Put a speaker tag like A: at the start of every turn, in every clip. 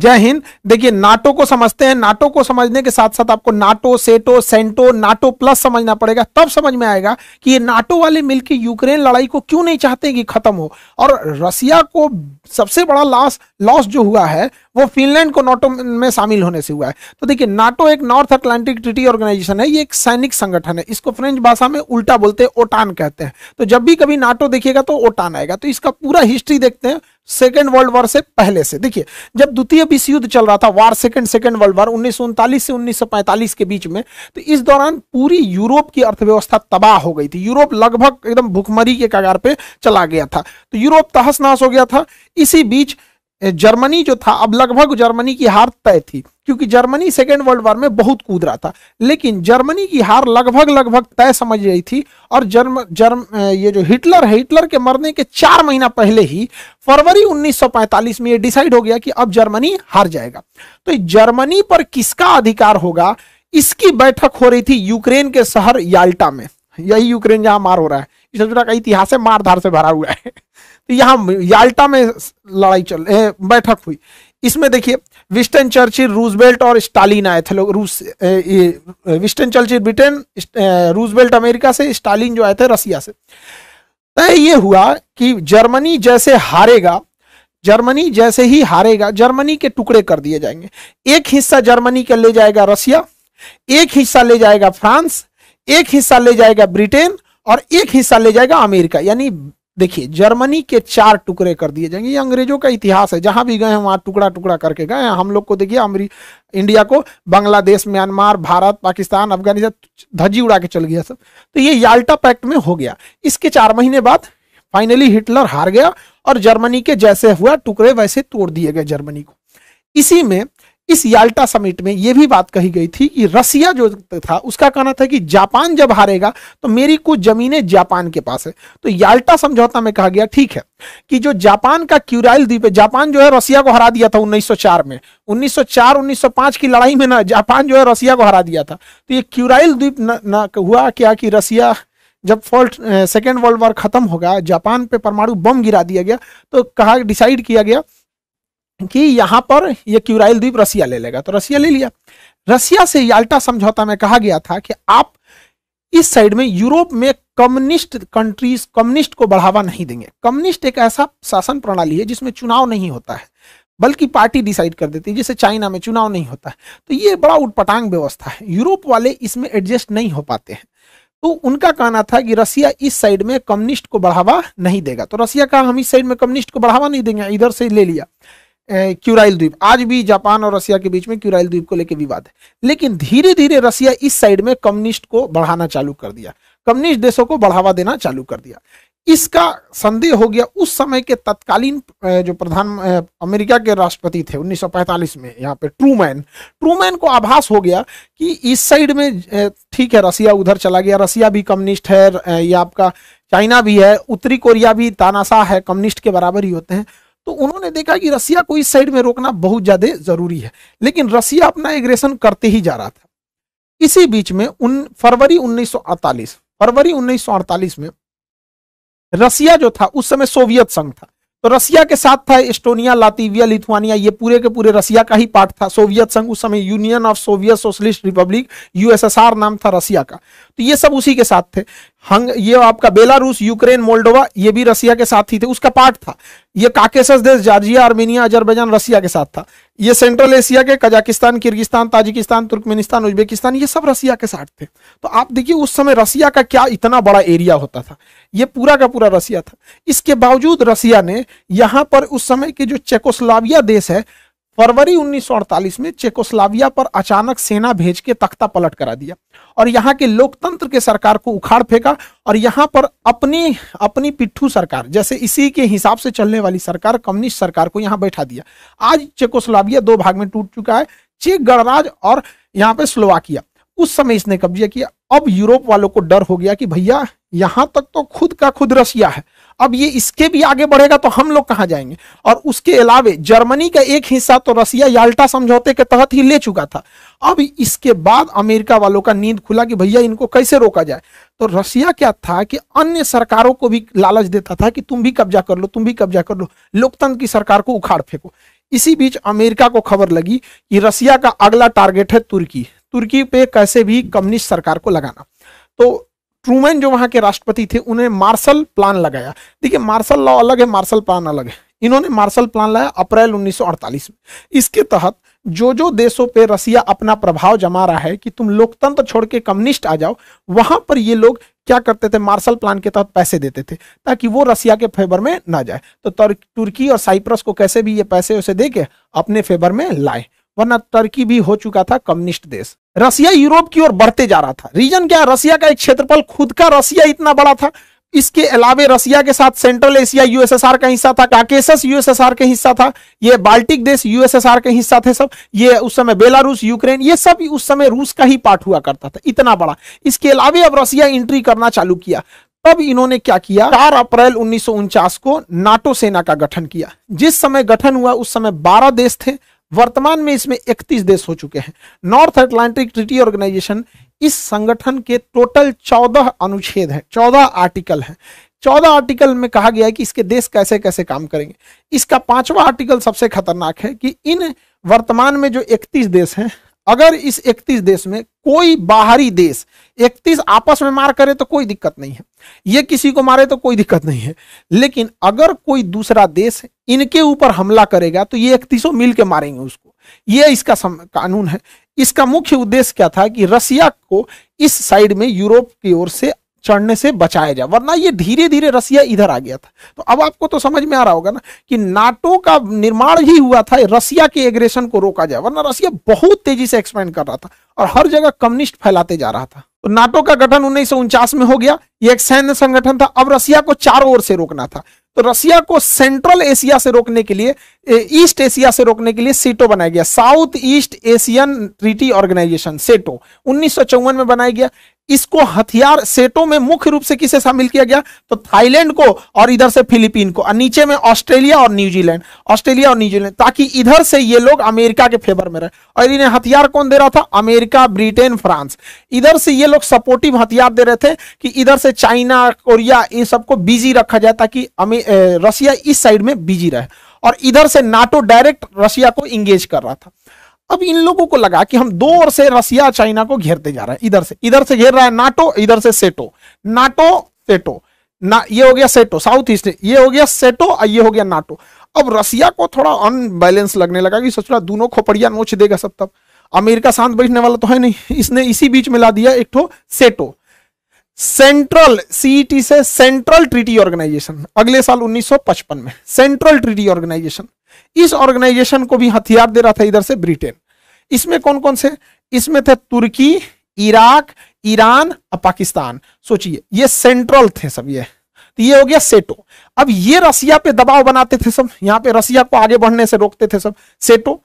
A: जय हिंद देखिए नाटो को समझते हैं नाटो को समझने के साथ साथ आपको NATO SEATO CENTO NATO plus समझना पड़ेगा तब समझ में आएगा कि ये नाटो वाले मिलकर यूक्रेन लड़ाई को क्यों नहीं चाहते कि खत्म हो और रसिया को सबसे बड़ा लॉस लॉस जो हुआ है वो फिनलैंड को नाटो में शामिल होने से हुआ है तो देखिए नाटो एक नॉर्थ अटलांटिक ट्रिटी ऑर्गेनाइजेशन है ये एक सैनिक संगठन है इसको फ्रेंच भाषा में उल्टा बोलते हैं ओटान कहते हैं तो जब भी कभी नाटो देखिएगा तो ओटान आएगा तो इसका पूरा हिस्ट्री देखते हैं सेकेंड वर्ल्ड वॉर से पहले से देखिए जब द्वितीय विश्व युद्ध चल रहा था war second second world war उन्नीस से उन्नीस के बीच में तो इस दौरान पूरी यूरोप की अर्थव्यवस्था तबाह हो गई थी यूरोप लगभग एकदम भुखमरी के कगार पे चला गया था तो यूरोप तहस नहस हो गया था इसी बीच जर्मनी जो था अब लगभग जर्मनी की हार तय थी क्योंकि जर्मनी सेकेंड वर्ल्ड वॉर में बहुत कूद रहा था लेकिन जर्मनी की हार लगभग लगभग तय समझ रही थी और जर्म जर्म ये जो हिटलर है हिटलर के मरने के चार महीना पहले ही फरवरी 1945 में ये डिसाइड हो गया कि अब जर्मनी हार जाएगा तो जर्मनी पर किसका अधिकार होगा इसकी बैठक हो रही थी यूक्रेन के शहर याल्टा में यही यूक्रेन जहां मार हो रहा है इस तो का इतिहास है मारधार से भरा हुआ है यहां याल्टा में लड़ाई चल बैठक हुई इसमें देखिए विस्टन चर्चिल रूजबेल्ट और स्टालिन आए थे लोग रूस Winston Churchill Britain Roosevelt America से स्टालिन जो आए थे रसिया से तय ये हुआ कि जर्मनी जैसे हारेगा जर्मनी जैसे ही हारेगा जर्मनी के टुकड़े कर दिए जाएंगे एक हिस्सा जर्मनी का ले जाएगा रसिया एक हिस्सा ले जाएगा फ्रांस एक हिस्सा ले जाएगा ब्रिटेन और एक हिस्सा ले जाएगा अमेरिका यानी देखिए जर्मनी के चार टुकड़े कर दिए जाएंगे ये अंग्रेजों का इतिहास है जहां भी गए हैं वहां टुकड़ा टुकड़ा करके गए हैं हम लोग को देखिए अमरी इंडिया को बांग्लादेश म्यांमार भारत पाकिस्तान अफगानिस्तान धज्जी उड़ा के चल गया सब तो ये याल्टा पैक्ट में हो गया इसके चार महीने बाद फाइनली हिटलर हार गया और जर्मनी के जैसे हुआ टुकड़े वैसे तोड़ दिए गए जर्मनी को इसी में इस याल्टा समिट में यह भी बात कही गई थी कि रसिया जो था उसका कहना था कि जापान जब हारेगा तो मेरी कुछ जमीनें जापान के पास है तो याल्टा समझौता में कहा गया ठीक है कि जो जापान का क्यूराइल द्वीप है जापान जो है रसिया को हरा दिया था 1904 में 1904 1905 की लड़ाई में ना जापान जो है रसिया को हरा दिया था तो ये क्यूराइल द्वीप हुआ क्या कि रसिया जब फॉल्ट सेकेंड वर्ल्ड वॉर खत्म होगा जापान पे परमाणु बम गिरा दिया गया तो कहा डिसाइड किया गया कि यहां पर ये क्यूराइल द्वीप रसिया ले लेगा तो रसिया ले लिया रसिया से याल्टा समझौता में कहा गया था कि आप इस साइड में यूरोप में कम्युनिस्ट कंट्रीज कम्युनिस्ट को बढ़ावा नहीं देंगे कम्युनिस्ट एक ऐसा शासन प्रणाली है जिसमें चुनाव नहीं होता है बल्कि पार्टी डिसाइड कर देती है जैसे चाइना में चुनाव नहीं होता है तो ये बड़ा उटपटांग व्यवस्था है यूरोप वाले इसमें एडजस्ट नहीं हो पाते हैं तो उनका कहना था कि रसिया इस साइड में कम्युनिस्ट को बढ़ावा नहीं देगा तो रसिया कहा हम इस साइड में कम्युनिस्ट को बढ़ावा नहीं देंगे इधर से ले लिया क्यूराइल द्वीप आज भी जापान और रसिया के बीच में क्यूराइल द्वीप को लेकर विवाद है लेकिन धीरे धीरे रसिया इस साइड में कम्युनिस्ट को बढ़ाना चालू कर दिया कम्युनिस्ट देशों को बढ़ावा देना चालू कर दिया इसका संदेह हो गया उस समय के तत्कालीन जो प्रधान अमेरिका के राष्ट्रपति थे 1945 में यहाँ पे ट्रूमैन ट्रूमैन को आभास हो गया कि इस साइड में ठीक है रसिया उधर चला गया रसिया भी कम्युनिस्ट है या आपका चाइना भी है उत्तरी कोरिया भी तानाशाह है कम्युनिस्ट के बराबर ही होते हैं तो उन्होंने देखा कि रसिया को इस साइड में रोकना बहुत ज्यादा जरूरी है लेकिन रसिया अपना एग्रेशन करते ही जा रहा था इसी बीच में उन फरवरी 1948 फरवरी 1948 में रसिया जो था उस समय सोवियत संघ था तो रसिया के साथ था एस्टोनिया लातिविया लिथुआनिया ये पूरे के पूरे रसिया का ही पार्ट था सोवियत संघ उस समय Union of Soviet Socialist Republic USSR नाम था रसिया का तो ये सब उसी के साथ थे हंग ये आपका बेलारूस यूक्रेन मोल्डोवा ये भी रसिया के साथ ही थे उसका पार्ट था ये काकेसस देश जार्जिया आर्मेनिया अजरबैजान रसिया के साथ था ये सेंट्रल एशिया के Kazakhstan Kyrgyzstan Tajikistan Turkmenistan Uzbekistan ये सब रसिया के साथ थे तो आप देखिए उस समय रसिया का क्या इतना बड़ा एरिया होता था ये पूरा का पूरा रसिया था इसके बावजूद रसिया ने यहाँ पर उस समय के जो चेकोस्लाविया देश है फरवरी 1948 में चेकोस्लाविया पर अचानक सेना भेज के तख्ता पलट करा दिया और यहाँ के लोकतंत्र के सरकार को उखाड़ फेंका और यहाँ पर अपनी अपनी पिट्ठू सरकार जैसे इसी के हिसाब से चलने वाली सरकार कम्युनिस्ट सरकार को यहाँ बैठा दिया आज चेकोस्लाविया दो भाग में टूट चुका है चेक गणराज और यहाँ पे स्लोवाकिया उस समय इसने कब्जा किया अब यूरोप वालों को डर हो गया कि भैया यहां तक तो खुद का खुद रशिया है अब ये इसके भी आगे बढ़ेगा तो हम लोग कहाँ जाएंगे और उसके अलावे जर्मनी का एक हिस्सा तो रसिया याल्टा समझौते के तहत ही ले चुका था अब इसके बाद अमेरिका वालों का नींद खुला कि भैया इनको कैसे रोका जाए तो रसिया क्या था कि अन्य सरकारों को भी लालच देता था कि तुम भी कब्जा कर लो तुम भी कब्जा कर लो लोकतंत्र की सरकार को उखाड़ फेंको इसी बीच अमेरिका को खबर लगी कि रसिया का अगला टारगेट है तुर्की तुर्की पे कैसे भी कम्युनिस्ट सरकार को लगाना तो ट्रूमैन जो वहाँ के राष्ट्रपति थे उन्हें मार्शल प्लान लगाया देखिए मार्शल लॉ अलग है मार्शल प्लान अलग है इन्होंने मार्शल प्लान लाया अप्रैल 1948 में इसके तहत जो जो देशों पे रसिया अपना प्रभाव जमा रहा है कि तुम लोकतंत्र छोड़ के कम्युनिस्ट आ जाओ वहां पर ये लोग क्या करते थे मार्शल प्लान के तहत पैसे देते थे ताकि वो रसिया के फेवर में ना जाए तो तुर्की और साइप्रस को कैसे भी ये पैसे उसे दे के अपने फेवर में लाए वरना टर्की भी हो चुका था कम्युनिस्ट देश रसिया यूरोप की ओर बढ़ते जा रहा था रीजन क्या रसिया का एक क्षेत्रफल खुद का रसिया इतना बड़ा था इसके अलावे रसिया के साथ सेंट्रल एशिया यूएसएसआर का हिस्सा था काकेसस यूएसएसआर का हिस्सा था ये बाल्टिक देश यूएसएसआर के हिस्सा थे सब ये उस समय बेलारूस यूक्रेन ये सब उस समय रूस का ही पार्ट हुआ करता था इतना बड़ा इसके अलावे अब रसिया एंट्री करना चालू किया तब इन्होंने क्या किया चार अप्रैल उन्नीस को नाटो सेना का गठन किया जिस समय गठन हुआ उस समय बारह देश थे वर्तमान में इसमें 31 देश हो चुके हैं नॉर्थ अटलांटिक ट्रिटी ऑर्गेनाइजेशन इस संगठन के टोटल 14 अनुच्छेद हैं 14 आर्टिकल हैं 14 आर्टिकल में कहा गया है कि इसके देश कैसे कैसे काम करेंगे इसका पांचवा आर्टिकल सबसे खतरनाक है कि इन वर्तमान में जो 31 देश हैं अगर इस 31 देश में कोई बाहरी देश 31 आपस में मार करे तो कोई दिक्कत नहीं है ये किसी को मारे तो कोई दिक्कत नहीं है लेकिन अगर कोई दूसरा देश इनके ऊपर हमला करेगा तो ये इकतीसों मिल के मारेंगे उसको ये इसका कानून है इसका मुख्य उद्देश्य क्या था कि रसिया को इस साइड में यूरोप की ओर से चढ़ने से बचाया जाए वरना ये धीरे धीरे रसिया इधर आ गया था तो अब आपको तो समझ में आ रहा होगा ना कि नाटो का निर्माण ही हुआ था रसिया के एग्रेशन को रोका जाए वरना रसिया बहुत तेजी से एक्सपेंड कर रहा था और हर जगह कम्युनिस्ट फैलाते जा रहा था तो नाटो का गठन उन्नीस में हो गया ये एक सैन्य संगठन था अब रसिया को चारों ओर से रोकना था तो रसिया को सेंट्रल एशिया से रोकने के लिए ईस्ट एशिया से रोकने के लिए सेटो बनाया गया South East Asian Treaty Organization SEATO उन्नीस में बनाया गया इसको हथियार सेटों में मुख्य रूप से किसे शामिल किया गया तो थाईलैंड को और इधर से फिलीपीन को और नीचे में ऑस्ट्रेलिया और न्यूजीलैंड ऑस्ट्रेलिया और न्यूजीलैंड ताकि इधर से ये लोग अमेरिका के फेवर में रहे और इन्हें हथियार कौन दे रहा था अमेरिका ब्रिटेन फ्रांस इधर से ये लोग सपोर्टिव हथियार दे रहे थे कि इधर से चाइना कोरिया इन सबको बिजी रखा जाए ताकि रशिया इस साइड में बिजी रहे और इधर से नाटो डायरेक्ट रशिया को इंगेज कर रहा था अब इन लोगों को लगा कि हम दो ओर से रसिया चाइना को घेरते जा रहे हैं इधर से इधर से घेर रहा है नाटो इधर से सेटो नाटो सेटो ना ये हो गया सेटो साउथ ईस्ट ये हो गया सेटो और ये हो गया नाटो अब रसिया को थोड़ा अनबैलेंस लगने लगा कि सोच रहा दोनों खोपड़िया नोच देगा सब तब अमेरिका शांत बैठने वाला तो है नहीं इसने इसी बीच में ला दिया एक ठो सेटो सेंट्रल सीईटी से सेंट्रल ट्रीटी ऑर्गेनाइजेशन अगले साल 1955 में सेंट्रल ट्रीटी ऑर्गेनाइजेशन इस ऑर्गेनाइजेशन को भी हथियार दे रहा था इधर से ब्रिटेन इसमें कौन कौन से इसमें थे तुर्की इराक ईरान और पाकिस्तान सोचिए ये सेंट्रल थे सब ये तो ये हो गया सेटो अब ये रसिया पे दबाव बनाते थे सब यहाँ पे रसिया को आगे बढ़ने से रोकते थे सब सेटो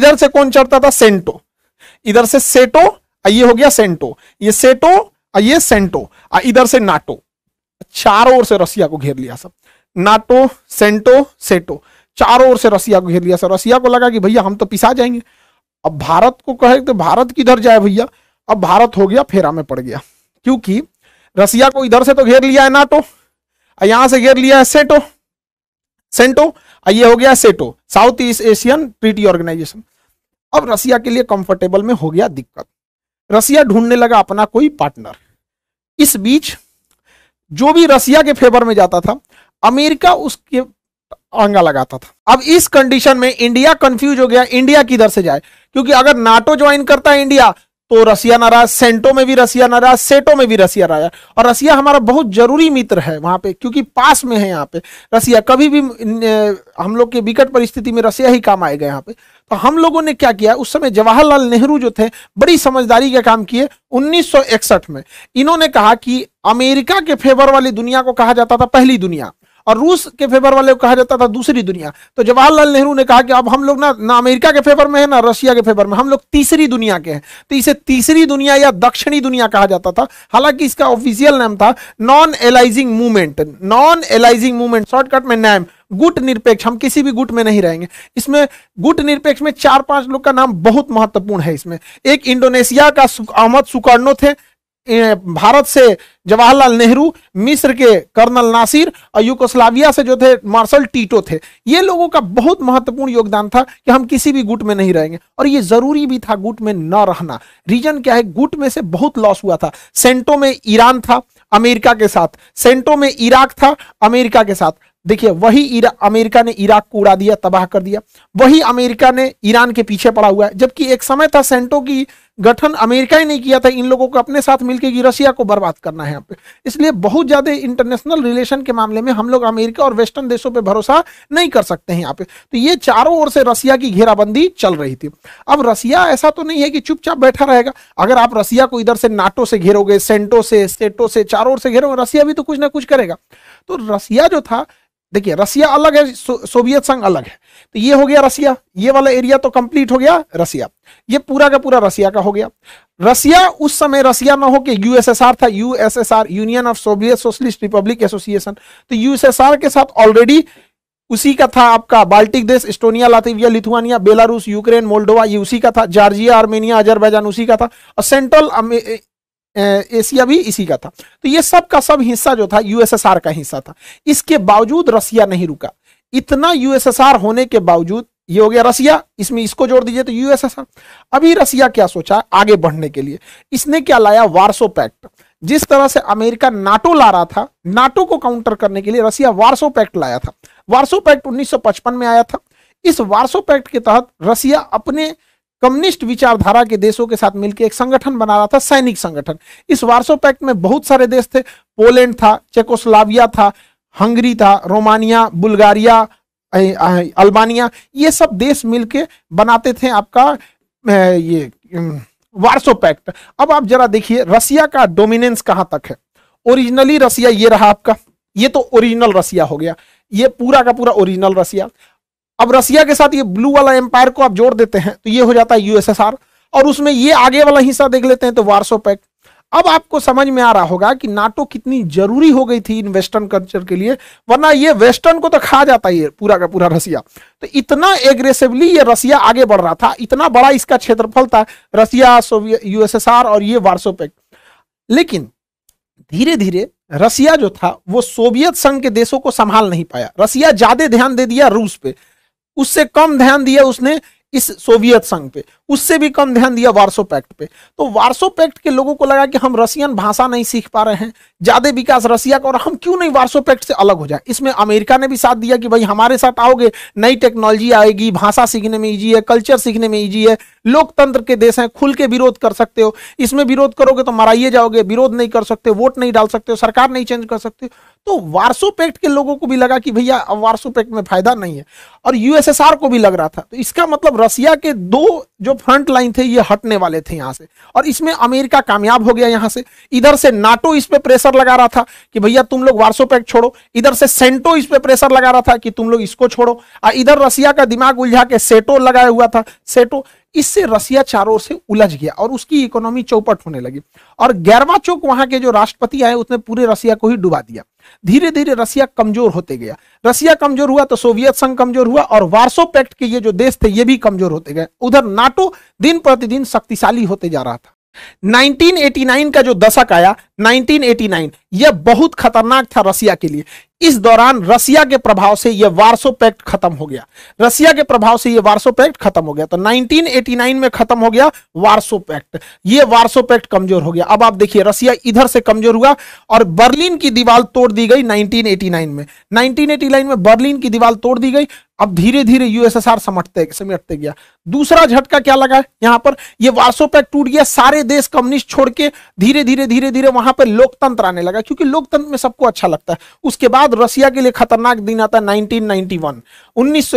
A: इधर से कौन चढ़ता था सेंटो इधर से सेटो ये हो गया सेंटो ये सेटो और ये सेंटो और इधर से नाटो चारों ओर से रसिया को घेर लिया सब नाटो सेंटो सेटो चारों ओर से रसिया को घेर लिया सब रसिया को लगा कि भैया हम तो पिसा जाएंगे अब भारत को कहे तो भारत किधर जाए भैया अब भारत हो गया फेरा में पड़ गया क्योंकि रसिया को इधर से तो घेर लिया है नाटो यहां से घेर लिया है सेटो सेंटो ये हो गया SEATO South East Asian Treaty Organization अब रसिया के लिए कंफर्टेबल में हो गया दिक्कत रसिया ढूंढने लगा अपना कोई पार्टनर इस बीच जो भी रसिया के फेवर में जाता था अमेरिका उसके आंगा लगाता था अब इस कंडीशन में इंडिया कंफ्यूज हो गया इंडिया किधर से जाए क्योंकि अगर नाटो ज्वाइन करता है इंडिया तो रसिया नाराज रहा सेंटो में भी रसिया नाराज सेटो में भी रसिया रहा और रसिया हमारा बहुत जरूरी मित्र है वहां पे क्योंकि पास में है यहाँ पे रसिया कभी भी हम लोग के विकट परिस्थिति में रसिया ही काम आएगा यहाँ पे तो हम लोगों ने क्या किया उस समय जवाहरलाल नेहरू जो थे बड़ी समझदारी का काम किए 1961 में इन्होंने कहा कि अमेरिका के फेवर वाली दुनिया को कहा जाता था पहली दुनिया और रूस के फेवर वाले को कहा जाता था दूसरी दुनिया तो जवाहरलाल नेहरू ने कहा कि अब हम लोग ना ना अमेरिका के फेवर में है ना रशिया के फेवर में हम लोग तीसरी दुनिया के हैं तो इसे तीसरी दुनिया या दक्षिणी दुनिया कहा जाता था हालांकि इसका ऑफिशियल नाम था non aligning movement non aligning movement shortcut में नैम गुट निरपेक्ष हम किसी भी गुट में नहीं रहेंगे इसमें गुट निरपेक्ष में चार पांच लोग का नाम बहुत महत्वपूर्ण है इसमें एक इंडोनेशिया का अहमद सुकर्णो थे भारत से जवाहरलाल नेहरू मिस्र के कर्नल नासिर और यूकोस्लाविया से जो थे मार्शल टीटो थे ये लोगों का बहुत महत्वपूर्ण योगदान था कि हम किसी भी गुट में नहीं रहेंगे और ये जरूरी भी था गुट में न रहना रीजन क्या है गुट में से बहुत लॉस हुआ था सेंटो में ईरान था अमेरिका के साथ सेंटो में इराक था अमेरिका के साथ देखिए वही अमेरिका ने इराक को उड़ा दिया तबाह कर दिया वही अमेरिका ने ईरान के पीछे पड़ा हुआ है जबकि एक समय था सेंटो की गठन अमेरिका ही नहीं किया था इन लोगों को अपने साथ मिलकर रशिया को बर्बाद करना है इसलिए बहुत ज्यादा इंटरनेशनल रिलेशन के मामले में हम लोग अमेरिका और वेस्टर्न देशों पर भरोसा नहीं कर सकते हैं यहाँ पे तो ये चारों ओर से रसिया की घेराबंदी चल रही थी अब रसिया ऐसा तो नहीं है कि चुपचाप बैठा रहेगा अगर आप रसिया को इधर से नाटो से घेरोगे सेंटो से स्टेटो से चारों ओर से घेरोगे रसिया भी तो कुछ ना कुछ करेगा तो रसिया जो था देखिए रसिया अलग है सो, सोवियत संघ अलग है तो ये हो गया रसिया ये वाला एरिया तो कंप्लीट हो गया रसिया ये पूरा का पूरा रसिया का हो गया रसिया उस समय रसिया ना के यूएसएसआर था USSR Union of Soviet Socialist Republic association तो यूएसएसआर के साथ ऑलरेडी उसी का था आपका बाल्टिक देश Estonia Latvia Lithuania Belarus Ukraine Moldova ये उसी का था जार्जिया आर्मेनिया अजरबैजान उसी का था और सेंट्रल एशिया भी इसी का था तो ये सब का सब हिस्सा जो था यूएसएसआर का हिस्सा था इसके बावजूद रसिया नहीं रुका इतना यूएसएसआर होने के बावजूद ये हो गया रसिया इसमें इसको जोड़ दीजिए तो यूएसएसआर अभी रसिया क्या सोचा आगे बढ़ने के लिए इसने क्या लाया वार्सो पैक्ट जिस तरह से अमेरिका नाटो ला रहा था नाटो को काउंटर करने के लिए रसिया वार्सो पैक्ट लाया था वार्सो पैक्ट 1955 में आया था इस वार्सो पैक्ट के तहत रसिया अपने कम्युनिस्ट विचारधारा के देशों के साथ मिलकर एक संगठन बना रहा था सैनिक संगठन इस वार्सो पैक्ट में बहुत सारे देश थे पोलैंड था चेकोस्लाविया था हंगरी था रोमानिया बुल्गारिया अल्बानिया ये सब देश मिलके बनाते थे आपका ये वार्सो पैक्ट अब आप जरा देखिए रसिया का डोमिनेंस कहां तक है ओरिजिनली रसिया ये रहा आपका ये तो ओरिजिनल रसिया हो गया ये पूरा का पूरा ओरिजिनल रसिया अब रसिया के साथ ये ब्लू वाला एम्पायर को आप जोड़ देते हैं तो ये हो जाता है यूएसएसआर और उसमें ये आगे वाला हिस्सा देख लेते हैं तो वार्सो पैक अब आपको समझ में आ रहा होगा कि नाटो कितनी जरूरी हो गई थी इन वेस्टर्न कल्चर के लिए वरना ये वेस्टर्न को तो खा जाता ये पूरा का पूरा रसिया तो इतना एग्रेसिवली ये रसिया आगे बढ़ रहा था इतना बड़ा इसका क्षेत्रफल था रसिया सोवियत यूएसएसआर और ये वार्सो पैक लेकिन धीरे धीरे रसिया जो था वो सोवियत संघ के देशों को संभाल नहीं पाया रसिया ज्यादा ध्यान दे दिया रूस पे उससे कम ध्यान दिया उसने इस सोवियत संघ पे उससे भी कम ध्यान दिया वार्सो पैक्ट पे तो वार्सो पैक्ट के लोगों को लगा कि हम रशियन भाषा नहीं सीख पा रहे हैं ज्यादा विकास रसिया का और हम क्यों नहीं वार्सो पैक्ट से अलग हो जाए इसमें अमेरिका ने भी साथ दिया कि भाई हमारे साथ आओगे नई टेक्नोलॉजी आएगी भाषा सीखने में ईजी है कल्चर सीखने में ईजी है लोकतंत्र के देश हैं खुल के विरोध कर सकते हो इसमें विरोध करोगे तो मराइए जाओगे विरोध नहीं कर सकते वोट नहीं डाल सकते हो सरकार नहीं चेंज कर सकते तो वार्सो पैक्ट के लोगों को भी लगा कि भैया अब वार्सो पैक्ट में फायदा नहीं है और यूएसएसआर को भी लग रहा था तो इसका मतलब रसिया के दो जो फ्रंट लाइन थे ये हटने वाले थे यहां से और इसमें अमेरिका कामयाब हो गया यहां से इधर से नाटो इस पे प्रेशर लगा रहा था कि भैया तुम लोग वार्सो पैक्ट छोड़ो इधर से सेंटो इस पे प्रेशर लगा रहा था कि तुम लोग इसको छोड़ो और इधर रसिया का दिमाग उलझा के सेटो लगाया हुआ था सेटो इससे रसिया चारों ओर से उलझ गया और उसकी इकोनॉमी चौपट होने लगी और गैरवा चौक वहां के जो राष्ट्रपति आए उसने पूरे रसिया को ही डुबा दिया धीरे धीरे रसिया कमजोर होते गया रसिया कमजोर हुआ तो सोवियत संघ कमजोर हुआ और वार्सो पैक्ट के ये जो देश थे ये भी कमजोर होते गए उधर नाटो दिन प्रतिदिन शक्तिशाली होते जा रहा था 1989 का जो दशक आया 1989 यह बहुत खतरनाक था रसिया के लिए इस दौरान रसिया के प्रभाव से यह वार्सो पैक्ट खत्म हो गया रसिया के प्रभाव से यह वार्सो पैक्ट खत्म हो गया तो 1989 में खत्म हो गया वार्सो पैक्ट यह वार्सो पैक्ट कमजोर हो गया अब आप देखिए रसिया इधर से कमजोर हुआ और बर्लिन की दीवार तोड़ दी गई 1989 में 1989 में बर्लिन की दीवार तोड़ दी गई अब धीरे धीरे यूएसएसआर समटते समेटते गया दूसरा झटका क्या लगा यहां पर यह वार्सो पैक्ट टूट गया सारे देश कम्युनिस्ट छोड़ के धीरे धीरे धीरे धीरे वहां पर लोकतंत्र आने लगा क्योंकि लोकतंत्र में सबको अच्छा लगता है उसके बाद बाद रसिया के लिए खतरनाक दिन आता है नाइनटीन उन्नीस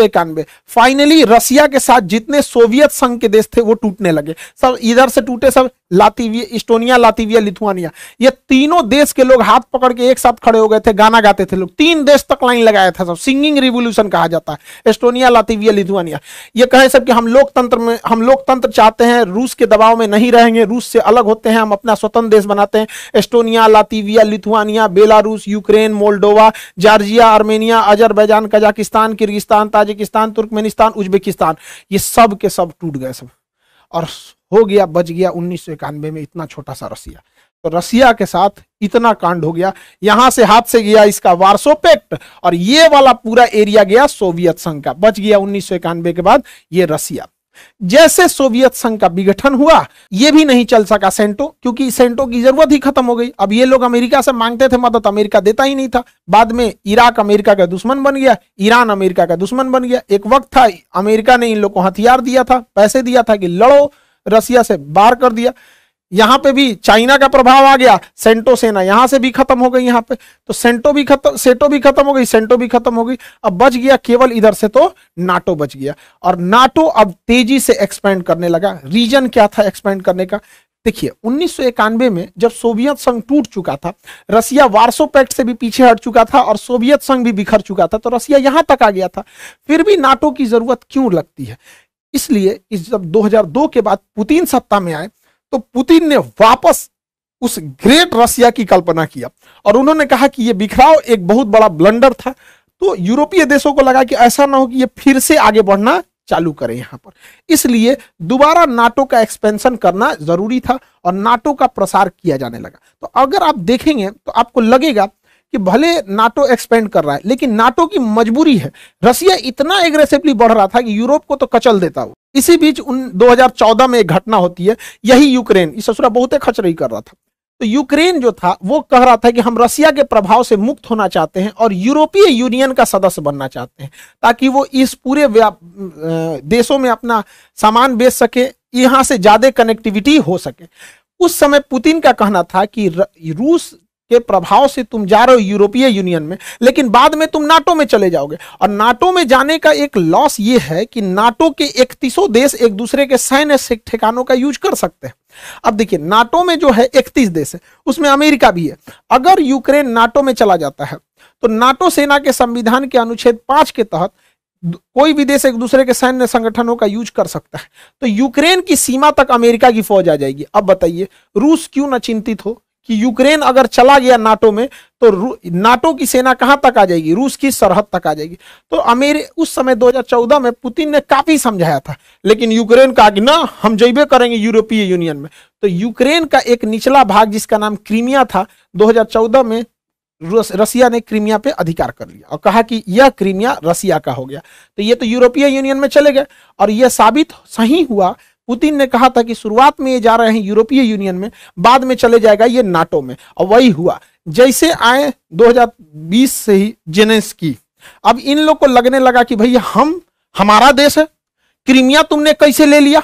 A: फाइनली रसिया के साथ जितने सोवियत संघ के देश थे वो टूटने लगे सब इधर से टूटे सब लातिविया इस्टोनिया लातिविया लिथुआनिया ये तीनों देश के लोग हाथ पकड़ के एक साथ खड़े हो गए थे गाना गाते थे लोग तीन देश तक लाइन लगाया था सब सिंगिंग रिवोल्यूशन कहा जाता है एस्टोनिया लातिविया लिथुआनिया ये कहे सब कि हम लोकतंत्र में हम लोकतंत्र चाहते हैं रूस के दबाव में नहीं रहेंगे रूस से अलग होते हैं हम अपना स्वतंत्र देश बनाते हैं Estonia Latvia Lithuania Belarus Ukraine Moldova Georgia Armenia Azerbaijan Kazakhstan Kyrgyzstan Kyrgyzstan Tajikistan Turkmenistan Uzbekistan ये सब के सब टूट गए सब और हो गया बच गया उन्नीस में इतना छोटा सा रसिया तो रसिया के साथ इतना कांड हो गया यहां से हाथ से गया इसका वार्सो पेक्ट और ये वाला पूरा एरिया गया सोवियत संघ का बच गया उन्नीस के बाद ये रसिया जैसे सोवियत संघ का विघटन हुआ ये भी नहीं चल सका सेंटो क्योंकि सेंटो की जरूरत ही खत्म हो गई अब ये लोग अमेरिका से मांगते थे मदद अमेरिका देता ही नहीं था बाद में इराक अमेरिका का दुश्मन बन गया ईरान अमेरिका का दुश्मन बन गया एक वक्त था अमेरिका ने इन लोग को हथियार दिया था पैसे दिया था कि लड़ो रसिया से बार कर दिया यहां पे भी चाइना का प्रभाव आ गया सेंटो सेना यहां से भी खत्म हो गई यहां पे तो सेंटो भी खत्म सेटो भी खत्म हो गई सेंटो भी खत्म हो गई अब बच गया केवल इधर से तो नाटो बच गया और नाटो अब तेजी से एक्सपेंड करने लगा रीजन क्या था एक्सपेंड करने का देखिए उन्नीस में जब सोवियत संघ टूट चुका था रसिया वार्सो पैक्ट से भी पीछे हट चुका था और सोवियत संघ भी बिखर चुका था तो रसिया यहां तक आ गया था फिर भी नाटो की जरूरत क्यों लगती है इसलिए इस जब 2002 के बाद पुतिन सत्ता में आए तो पुतिन ने वापस उस ग्रेट रसिया की कल्पना किया और उन्होंने कहा कि यह बिखराव एक बहुत बड़ा ब्लंडर था तो यूरोपीय देशों को लगा कि ऐसा ना हो कि ये फिर से आगे बढ़ना चालू करें यहाँ पर इसलिए दोबारा नाटो का एक्सपेंशन करना जरूरी था और नाटो का प्रसार किया जाने लगा तो अगर आप देखेंगे तो आपको लगेगा कि भले नाटो एक्सपेंड कर रहा है लेकिन नाटो की मजबूरी है रसिया इतना एग्रेसिवली बढ़ रहा था कि यूरोप को तो कचल देता वो इसी बीच उन 2014 में एक घटना होती है यही यूक्रेन इस ससुरा बहुत खच रही कर रहा था तो यूक्रेन जो था वो कह रहा था कि हम रसिया के प्रभाव से मुक्त होना चाहते हैं और यूरोपीय यूनियन का सदस्य बनना चाहते हैं ताकि वो इस पूरे देशों में अपना सामान बेच सके यहाँ से ज़्यादा कनेक्टिविटी हो सके उस समय पुतिन का कहना था कि रूस के प्रभाव से तुम जा रहे हो यूरोपीय यूनियन में लेकिन बाद में तुम नाटो में चले जाओगे और नाटो में जाने का एक लॉस ये है कि नाटो के इकतीसों देश एक दूसरे के सैन्य ठिकानों का यूज कर सकते हैं अब देखिए नाटो में जो है इकतीस देश है उसमें अमेरिका भी है अगर यूक्रेन नाटो में चला जाता है तो नाटो सेना के संविधान के अनुच्छेद पांच के तहत कोई भी देश एक दूसरे के सैन्य संगठनों का यूज कर सकता है तो यूक्रेन की सीमा तक अमेरिका की फौज आ जाएगी अब बताइए रूस क्यों ना चिंतित हो कि यूक्रेन अगर चला गया नाटो में तो नाटो की सेना कहां तक आ जाएगी रूस की सरहद तक आ जाएगी तो अमेर उस समय 2014 में पुतिन ने काफी समझाया था लेकिन यूक्रेन कहा कि ना हम जैबे करेंगे यूरोपीय यूनियन में तो यूक्रेन का एक निचला भाग जिसका नाम क्रीमिया था 2014 में रसिया ने क्रीमिया पे अधिकार कर लिया और कहा कि यह क्रीमिया रसिया का हो गया तो यह तो यूरोपीय यूनियन में चले गए और यह साबित सही हुआ पुतिन ने कहा था कि शुरुआत में ये जा रहे हैं यूरोपीय यूनियन में बाद में चले जाएगा ये नाटो में और वही हुआ जैसे आए 2020 से ही जेनेस की अब इन लोग को लगने लगा कि भैया हम हमारा देश है क्रीमिया तुमने कैसे ले लिया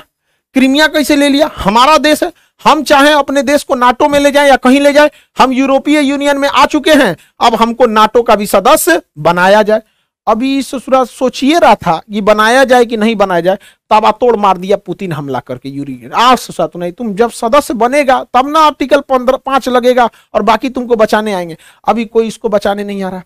A: क्रीमिया कैसे ले लिया हमारा देश है हम चाहे अपने देश को नाटो में ले जाए या कहीं ले जाए हम यूरोपीय यूनियन में आ चुके हैं अब हमको नाटो का भी सदस्य बनाया जाए अभी ससुरा सोचिए रहा था कि बनाया जाए कि नहीं बनाया जाए ताबातोड़ मार दिया पुतिन हमला करके यूरिन आप ससुरा तो नहीं तुम जब सदस्य बनेगा तब ना आर्टिकल पंद्रह पांच लगेगा और बाकी तुमको बचाने आएंगे अभी कोई इसको बचाने नहीं आ रहा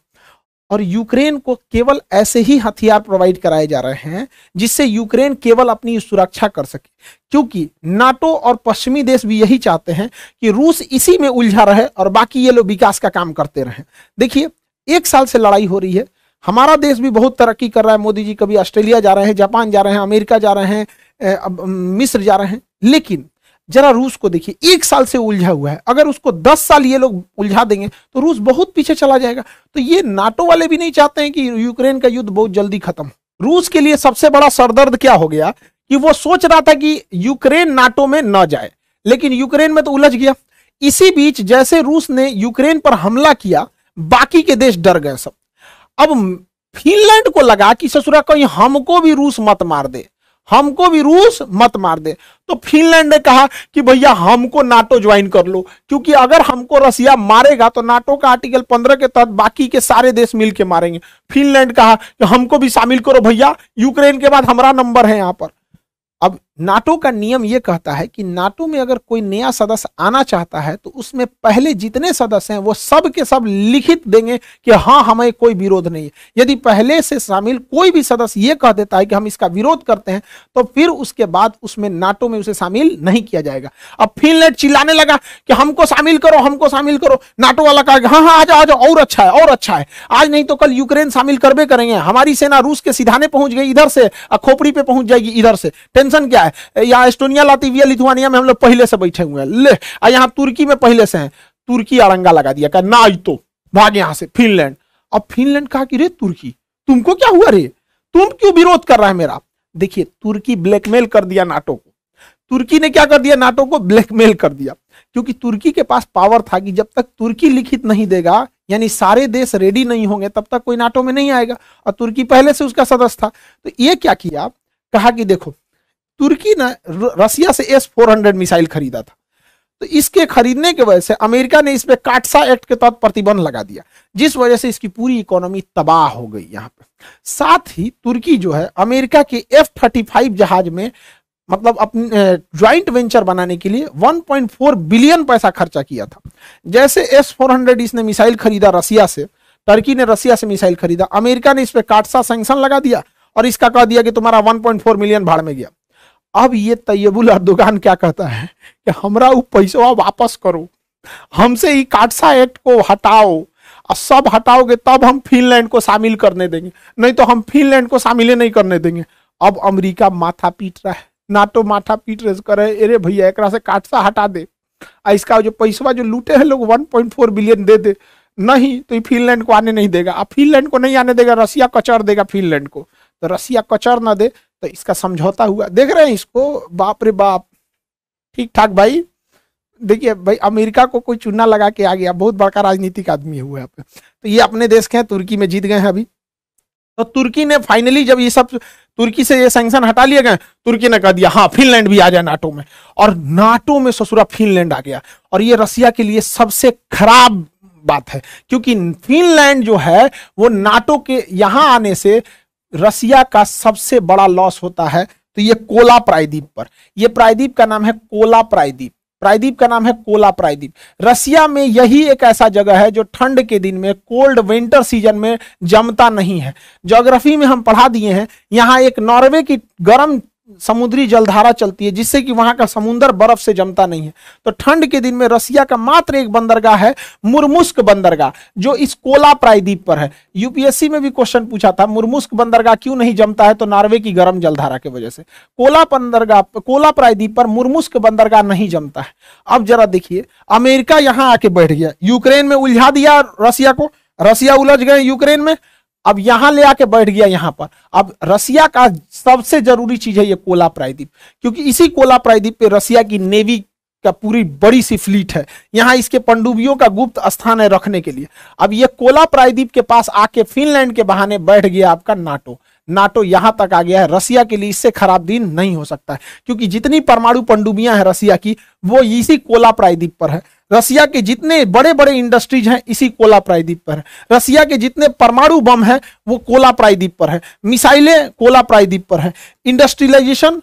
A: और यूक्रेन को केवल ऐसे ही हथियार प्रोवाइड कराए जा रहे हैं जिससे यूक्रेन केवल अपनी सुरक्षा कर सके क्योंकि नाटो और पश्चिमी देश भी यही चाहते हैं कि रूस इसी में उलझा रहे और बाकी ये लोग विकास का काम करते रहे देखिए एक साल से लड़ाई हो रही है हमारा देश भी बहुत तरक्की कर रहा है मोदी जी कभी ऑस्ट्रेलिया जा रहे हैं जापान जा रहे हैं अमेरिका जा रहे हैं अब मिस्र जा रहे हैं लेकिन जरा रूस को देखिए एक साल से उलझा हुआ है अगर उसको दस साल ये लोग उलझा देंगे तो रूस बहुत पीछे चला जाएगा तो ये नाटो वाले भी नहीं चाहते हैं कि यूक्रेन का युद्ध बहुत जल्दी खत्म हो रूस के लिए सबसे बड़ा सरदर्द क्या हो गया कि वो सोच रहा था कि यूक्रेन नाटो में न जाए लेकिन यूक्रेन में तो उलझ गया इसी बीच जैसे रूस ने यूक्रेन पर हमला किया बाकी के देश डर गए सब अब फिनलैंड को लगा कि ससुरा कहीं हमको भी रूस मत मार दे हमको भी रूस मत मार दे तो फिनलैंड ने कहा कि भैया हमको नाटो ज्वाइन कर लो क्योंकि अगर हमको रसिया मारेगा तो नाटो का आर्टिकल पंद्रह के तहत बाकी के सारे देश मिलके मारेंगे फिनलैंड कहा कि हमको भी शामिल करो भैया यूक्रेन के बाद हमारा नंबर है यहां पर अब नाटो का नियम ये कहता है कि नाटो में अगर कोई नया सदस्य आना चाहता है तो उसमें पहले जितने सदस्य हैं वो सब के सब लिखित देंगे कि हाँ हमें कोई विरोध नहीं है यदि पहले से शामिल कोई भी सदस्य ये कह देता है कि हम इसका विरोध करते हैं तो फिर उसके बाद उसमें नाटो में उसे शामिल नहीं किया जाएगा अब फिनलैंड चिल्लाने लगा कि हमको शामिल करो हमको शामिल करो नाटो वाला कहा हाँ हाँ आ जाओ आ जाओ और अच्छा है और अच्छा है आज नहीं तो कल यूक्रेन शामिल करबे करेंगे हमारी सेना रूस के सीधाने पहुंच गई इधर से खोपड़ी पे पहुंच जाएगी इधर से टेंशन क्या है है यहाँ एस्टोनिया लातिविया लिथुआनिया में हम लोग पहले से बैठे हुए हैं ले यहाँ तुर्की में पहले से हैं तुर्की अरंगा लगा दिया क्या ना तो भाग यहाँ से फिनलैंड अब फिनलैंड कहा कि रे तुर्की तुमको क्या हुआ रे तुम क्यों विरोध कर रहा है मेरा देखिए तुर्की ब्लैकमेल कर दिया नाटो को तुर्की ने क्या कर दिया नाटो को ब्लैकमेल कर दिया क्योंकि तुर्की के पास पावर था कि जब तक तुर्की लिखित नहीं देगा यानी सारे देश रेडी नहीं होंगे तब तक कोई नाटो में नहीं आएगा और तुर्की पहले से उसका सदस्य था तो ये क्या किया कहा कि देखो तुर्की ने रसिया से एस फोर हंड्रेड मिसाइल खरीदा था तो इसके खरीदने के वजह से अमेरिका ने इस पर काटसा एक्ट के तहत प्रतिबंध लगा दिया जिस वजह से इसकी पूरी इकोनॉमी तबाह हो गई यहाँ पे साथ ही तुर्की जो है अमेरिका के एफ थर्टी फाइव जहाज में मतलब अपने ज्वाइंट वेंचर बनाने के लिए 1.4 बिलियन पैसा खर्चा किया था जैसे एस फोर हंड्रेड इसने मिसाइल खरीदा रसिया से टर्की ने रसिया से मिसाइल खरीदा अमेरिका ने इस पर काटसा सेंक्शन लगा दिया और इसका कह दिया कि तुम्हारा वन मिलियन भाड़ में गया अब ये तैयबुल अर्दोगान क्या कहता है कि हमारा वो पैसा वापस करो हमसे ही काटसा एक्ट को हटाओ और सब हटाओगे तब हम फिनलैंड को शामिल करने देंगे नहीं तो हम फिनलैंड को शामिल नहीं करने देंगे अब अमेरिका माथा पीट रहा है नाटो तो माथा पीट रहे करे अरे भैया एक से काटसा हटा दे और इसका जो पैसा जो लूटे हैं लोग 1.4 बिलियन दे दे नहीं तो ये फिनलैंड को आने नहीं देगा अब फिनलैंड को नहीं आने देगा रसिया कचर देगा फिनलैंड को तो रसिया कचर ना दे तो इसका समझौता हुआ देख रहे हैं इसको बाप रे बाप ठीक ठाक भाई देखिए भाई अमेरिका को कोई चुना लगा के आ गया बहुत बड़का राजनीतिक आदमी हुआ है तो ये अपने देश के हैं तुर्की में जीत गए हैं अभी तो तुर्की ने फाइनली जब ये सब तुर्की से ये सैंक्शन हटा लिए गए तुर्की ने कह दिया हाँ फिनलैंड भी आ जाए नाटो में और नाटो में ससुरा फिनलैंड आ गया और ये रसिया के लिए सबसे खराब बात है क्योंकि फिनलैंड जो है वो नाटो के यहाँ आने से रसिया का सबसे बड़ा लॉस होता है तो ये कोला प्रायद्वीप पर ये प्रायद्वीप का नाम है कोला प्रायद्वीप प्रायद्वीप का नाम है कोला प्रायद्वीप रसिया में यही एक ऐसा जगह है जो ठंड के दिन में कोल्ड विंटर सीजन में जमता नहीं है ज्योग्राफी में हम पढ़ा दिए हैं यहाँ एक नॉर्वे की गर्म समुद्री जलधारा चलती है जिससे कि वहां का समुंदर बर्फ से जमता नहीं है तो ठंड के दिन में रसिया का मात्र एक बंदरगाह है मुरमुस्क बंदरगाह जो इस कोला प्रायद्वीप पर है यूपीएससी में भी क्वेश्चन पूछा था मुरमुस्क बंदरगाह क्यों नहीं जमता है तो नॉर्वे की गर्म जलधारा की वजह से कोला बंदरगाह कोला प्रायद्वीप पर मुरमुस्क बंदरगाह नहीं जमता है अब जरा देखिए अमेरिका यहां आके बैठ गया यूक्रेन में उलझा दिया रसिया को रसिया उलझ गए यूक्रेन में अब यहां ले आके बैठ गया यहां पर अब रसिया का सबसे जरूरी चीज है ये कोला प्रायद्वीप क्योंकि इसी कोला प्रायद्वीप पे रसिया की नेवी का पूरी बड़ी सी फ्लीट है यहाँ इसके पंडुबियों का गुप्त स्थान है रखने के लिए अब ये कोला प्रायद्वीप के पास आके फिनलैंड के बहाने बैठ गया आपका नाटो नाटो यहां तक आ गया है रसिया के लिए इससे खराब दिन नहीं हो सकता है क्योंकि जितनी परमाणु पंडुबियां हैं रसिया की वो इसी कोला प्रायद्वीप पर है रसिया के जितने बड़े बड़े इंडस्ट्रीज हैं इसी कोला प्रायद्वीप पर है रसिया के जितने परमाणु बम हैं वो कोला प्रायद्वीप पर है मिसाइलें कोला प्रायद्वीप पर है इंडस्ट्रियलाइजेशन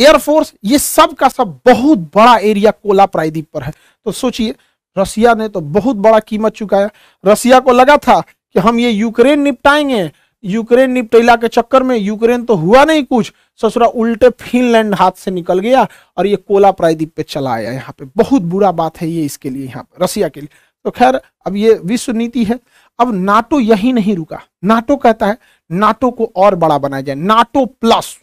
A: एयरफोर्स ये सब का सब बहुत बड़ा एरिया कोला प्रायद्वीप पर है तो सोचिए रसिया ने तो बहुत बड़ा कीमत चुकाया रसिया को लगा था कि हम ये यूक्रेन निपटाएंगे यूक्रेन निपटेला के चक्कर में यूक्रेन तो हुआ नहीं कुछ ससुरा उल्टे फिनलैंड हाथ से निकल गया और ये कोला प्रायद्वीप पे चला आया यहाँ पे बहुत बुरा बात है ये इसके लिए यहाँ रसिया के लिए तो खैर अब ये विश्व नीति है अब नाटो यही नहीं रुका नाटो कहता है नाटो को और बड़ा बनाया जाए नाटो प्लस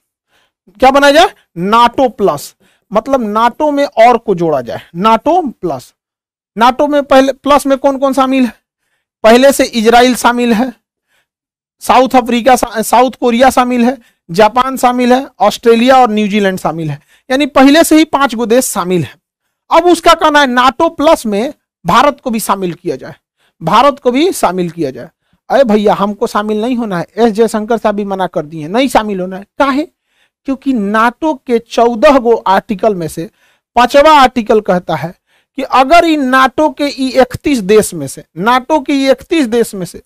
A: क्या बनाया जाए नाटो प्लस मतलब नाटो में और को जोड़ा जाए नाटो प्लस नाटो में पहले प्लस में कौन कौन शामिल है पहले से इजराइल शामिल है साउथ अफ्रीका साउथ कोरिया शामिल है जापान शामिल है ऑस्ट्रेलिया और न्यूजीलैंड शामिल है यानी पहले से ही पांच गो देश शामिल है अब उसका कहना है नाटो प्लस में भारत को भी शामिल किया जाए भारत को भी शामिल किया जाए अरे भैया हमको शामिल नहीं होना है एस जयशंकर साहब भी मना कर दिए नहीं शामिल होना है काहे क्योंकि नाटो के चौदह गो आर्टिकल में से पांचवा आर्टिकल कहता है कि अगर इन नाटो के इकतीस देश में से नाटो के इकतीस देश में से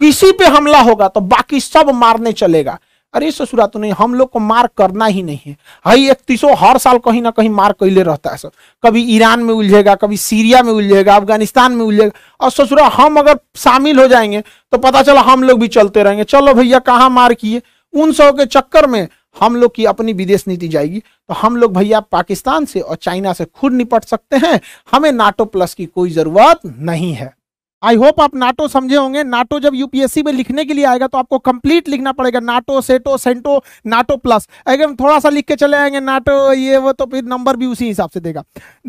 A: किसी पे हमला होगा तो बाकी सब मारने चलेगा अरे ससुरा तो नहीं हम लोग को मार करना ही नहीं है हाई इकतीसों हर साल कहीं ना कहीं मार कैले रहता है सर कभी ईरान में उलझेगा कभी सीरिया में उलझेगा अफगानिस्तान में उलझेगा और ससुरा हम अगर शामिल हो जाएंगे तो पता चला हम लोग भी चलते रहेंगे चलो भैया कहाँ मार किए उन सौ के चक्कर में हम लोग की अपनी विदेश नीति जाएगी तो हम लोग भैया पाकिस्तान से और चाइना से खुद निपट सकते हैं हमें नाटो प्लस की कोई जरूरत नहीं है आई होप आप नाटो समझे होंगे नाटो जब यूपीएससी में लिखने के लिए आएगा तो आपको कंप्लीट लिखना पड़ेगा NATO SEATO CENTO NATO plus अगर हम थोड़ा सा लिख के चले आएंगे नाटो ये वो तो फिर नंबर भी उसी हिसाब से देगा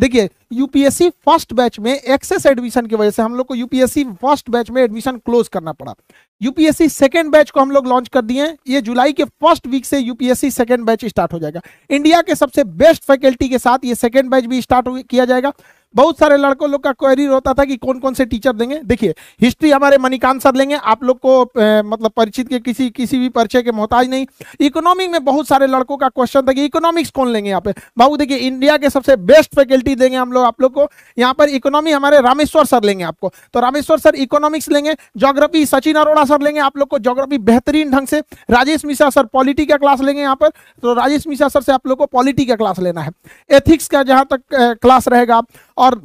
A: देखिए यूपीएससी फर्स्ट बैच में एक्सेस एडमिशन की वजह से हम लोग को यूपीएससी फर्स्ट बैच में एडमिशन क्लोज करना पड़ा यूपीएससी सेकेंड बैच को हम लोग लॉन्च कर दिए ये जुलाई के फर्स्ट वीक से यूपीएससी सेकेंड बैच स्टार्ट हो जाएगा इंडिया के सबसे बेस्ट फैकल्टी के साथ ये सेकेंड बैच भी स्टार्ट किया जाएगा बहुत सारे लड़कों लोग का क्वेरी होता था कि कौन कौन से टीचर देंगे देखिए हिस्ट्री हमारे मणिकांत सर लेंगे आप लोग को ए, मतलब परिचित के किसी किसी भी परिचय के मोहताज नहीं इकोनॉमिक में बहुत सारे लड़कों का क्वेश्चन था कि इकोनॉमिक्स कौन लेंगे यहाँ पे बाबू देखिए इंडिया के सबसे बेस्ट फैकल्टी देंगे हम लोग आप लोग को यहाँ पर इकोनॉमी हमारे रामेश्वर सर लेंगे आपको तो रामेश्वर सर इकोनॉमिक्स लेंगे जोग्राफी सचिन अरोड़ा सर लेंगे आप लोग को जोग्राफी बेहतरीन ढंग से राजेश मिश्रा सर पॉलिटी का क्लास लेंगे यहाँ पर तो राजेश मिश्रा सर से आप लोग को पॉलिटी का क्लास लेना है एथिक्स का जहाँ तक क्लास रहेगा और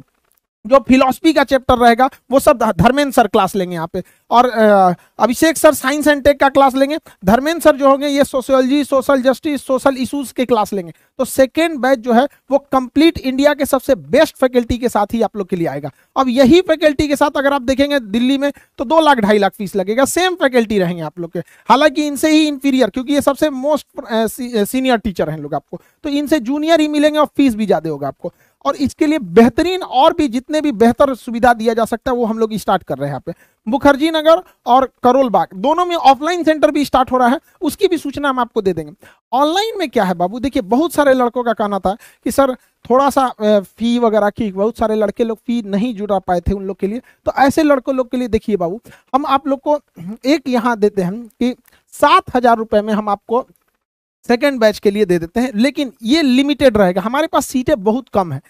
A: जो फिलोसफी का चैप्टर रहेगा वो सब धर्मेंद्र सर क्लास लेंगे यहाँ पे और Abhishek sir science and tech का क्लास लेंगे धर्मेंद्र सर जो होंगे ये sociology social justice social issues के क्लास लेंगे तो सेकेंड बैच जो है वो कंप्लीट इंडिया के सबसे बेस्ट फैकल्टी के साथ ही आप लोग के लिए आएगा अब यही फैकल्टी के साथ अगर आप देखेंगे दिल्ली में तो दो लाख ढाई लाख फीस लगेगा सेम फैकल्टी रहेंगे आप लोग के हालांकि इनसे ही इंफीरियर क्योंकि ये सबसे मोस्ट सीनियर टीचर हैं लोग आपको तो इनसे जूनियर ही मिलेंगे और फीस भी ज़्यादा होगा आपको और इसके लिए बेहतरीन और भी जितने भी बेहतर सुविधा दिया जा सकता है वो हम लोग स्टार्ट कर रहे हैं यहाँ पे मुखर्जी नगर और करोल बाग दोनों में ऑफलाइन सेंटर भी स्टार्ट हो रहा है उसकी भी सूचना हम आपको दे देंगे ऑनलाइन में क्या है बाबू देखिए बहुत सारे लड़कों का कहना था कि सर थोड़ा सा फी वगैरह की बहुत सारे लड़के लोग फी नहीं जुड़ा पाए थे उन लोग के लिए तो ऐसे लड़कों लोग के लिए देखिए बाबू हम आप लोग को एक यहाँ देते हैं कि सात हजार रुपये में हम आपको सेकेंड बैच के लिए दे देते हैं लेकिन ये लिमिटेड रहेगा हमारे पास सीटें बहुत कम है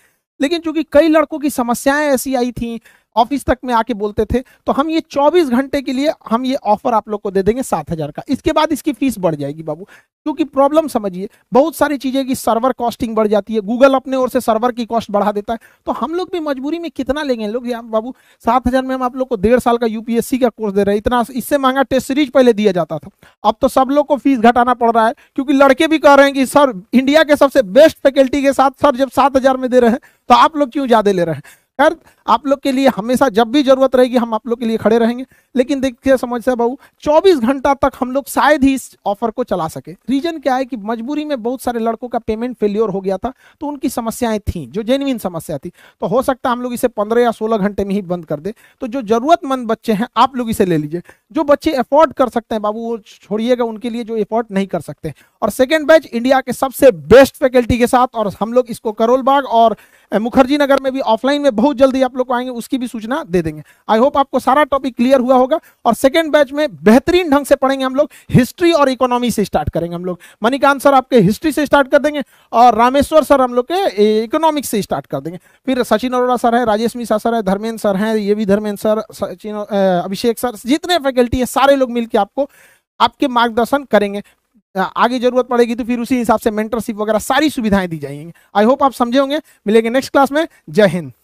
A: लेकिन चूंकि कई लड़कों की समस्याएं ऐसी आई थी ऑफिस तक में आके बोलते थे तो हम ये 24 घंटे के लिए हम ये ऑफर आप लोग को दे देंगे सात हजार का इसके बाद इसकी फीस बढ़ जाएगी बाबू क्योंकि प्रॉब्लम समझिए बहुत सारी चीजें की सर्वर कॉस्टिंग बढ़ जाती है गूगल अपने ओर से सर्वर की कॉस्ट बढ़ा देता है तो हम लोग भी मजबूरी में कितना लेंगे लोग बाबू सात हजार में हम आप लोग को डेढ़ साल का यूपीएससी का कोर्स दे रहे हैं इतना इससे महंगा टेस्ट सीरीज पहले दिया जाता था अब तो सब लोग को फीस घटाना पड़ रहा है क्योंकि लड़के भी कह रहे हैं कि सर इंडिया के सबसे बेस्ट फैकल्टी के साथ सर जब सात में दे रहे हैं तो आप लोग क्यों ज्यादा ले रहे हैं खैर आप लोग के लिए हमेशा जब भी जरूरत रहेगी हम आप लोग के लिए खड़े रहेंगे लेकिन देखिए समझ से बाबू 24 घंटा तक हम लोग शायद ही इस ऑफर को चला सके रीजन क्या है कि मजबूरी में बहुत सारे लड़कों का पेमेंट फेल्योर हो गया था तो उनकी समस्याएं थी जो जेनविन समस्या थी तो हो सकता है हम लोग इसे पंद्रह या सोलह घंटे में ही बंद कर दे तो जो जरूरतमंद बच्चे हैं आप लोग इसे ले लीजिए जो बच्चे एफोर्ड कर सकते हैं बाबू वो छोड़िएगा उनके लिए जो एफोर्ड नहीं कर सकते और सेकेंड बैच इंडिया के सबसे बेस्ट फैकल्टी के साथ और हम लोग इसको करोलबाग और मुखर्जी नगर में भी ऑफलाइन में बहुत जल्दी आप लोग को आएंगे उसकी भी सूचना दे देंगे आई होप आपको सारा टॉपिक क्लियर हुआ होगा और सेकेंड बैच में बेहतरीन ढंग से पढ़ेंगे हम लोग हिस्ट्री और इकोनॉमी से स्टार्ट करेंगे हम लोग मणिकांत सर आपके हिस्ट्री से स्टार्ट कर देंगे और रामेश्वर सर हम लोग के इकोनॉमिक्स से स्टार्ट कर देंगे फिर सचिन अरोड़ा सर है राजेश मिश्रा सर है धर्मेंद्र सर है ये भी धर्मेंद्र सर सचिन अभिषेक सर जितने फैकल्टी है सारे लोग मिलकर आपको आपके मार्गदर्शन करेंगे आगे जरूरत पड़ेगी तो फिर उसी हिसाब से मेंटरशिप वगैरह सारी सुविधाएं दी जाएंगी आई होप आप समझे होंगे मिलेंगे नेक्स्ट क्लास में जय हिंद